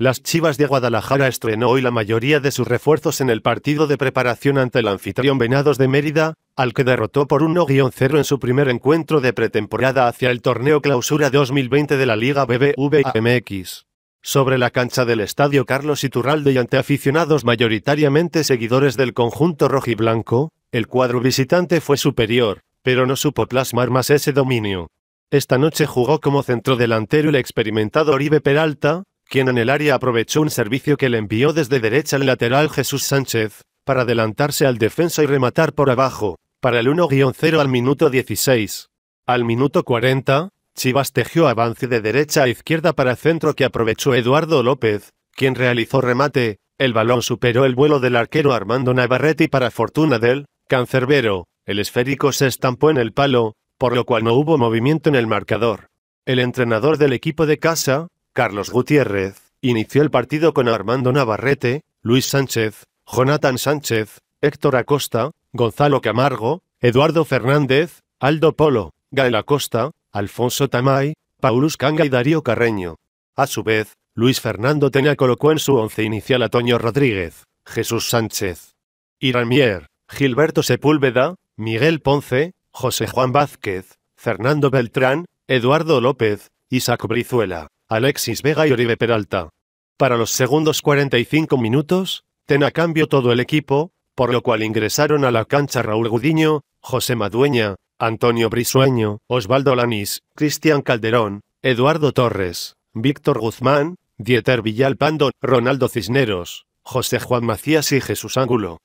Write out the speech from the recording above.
Las Chivas de Guadalajara estrenó hoy la mayoría de sus refuerzos en el partido de preparación ante el anfitrión Venados de Mérida, al que derrotó por 1-0 en su primer encuentro de pretemporada hacia el torneo Clausura 2020 de la Liga BBVA-MX. Sobre la cancha del estadio Carlos Iturralde y ante aficionados mayoritariamente seguidores del conjunto rojiblanco, el cuadro visitante fue superior, pero no supo plasmar más ese dominio. Esta noche jugó como centrodelantero el experimentado Oribe Peralta, quien en el área aprovechó un servicio que le envió desde derecha al lateral Jesús Sánchez, para adelantarse al defensa y rematar por abajo, para el 1-0 al minuto 16. Al minuto 40, Chivas tejió avance de derecha a izquierda para centro que aprovechó Eduardo López, quien realizó remate, el balón superó el vuelo del arquero Armando Navarrete y para fortuna del cancerbero, el esférico se estampó en el palo, por lo cual no hubo movimiento en el marcador. El entrenador del equipo de casa, Carlos Gutiérrez, inició el partido con Armando Navarrete, Luis Sánchez, Jonathan Sánchez, Héctor Acosta, Gonzalo Camargo, Eduardo Fernández, Aldo Polo, Gael Acosta, Alfonso Tamay, Paulus Canga y Darío Carreño. A su vez, Luis Fernando Tena colocó en su once inicial a Toño Rodríguez, Jesús Sánchez, Iramier, Gilberto Sepúlveda, Miguel Ponce, José Juan Vázquez, Fernando Beltrán, Eduardo López, Isaac Brizuela. Alexis Vega y Oribe Peralta. Para los segundos 45 minutos, ten a cambio todo el equipo, por lo cual ingresaron a la cancha Raúl Gudiño, José Madueña, Antonio Brisueño, Osvaldo Lanís, Cristian Calderón, Eduardo Torres, Víctor Guzmán, Dieter Villalpando, Ronaldo Cisneros, José Juan Macías y Jesús Ángulo.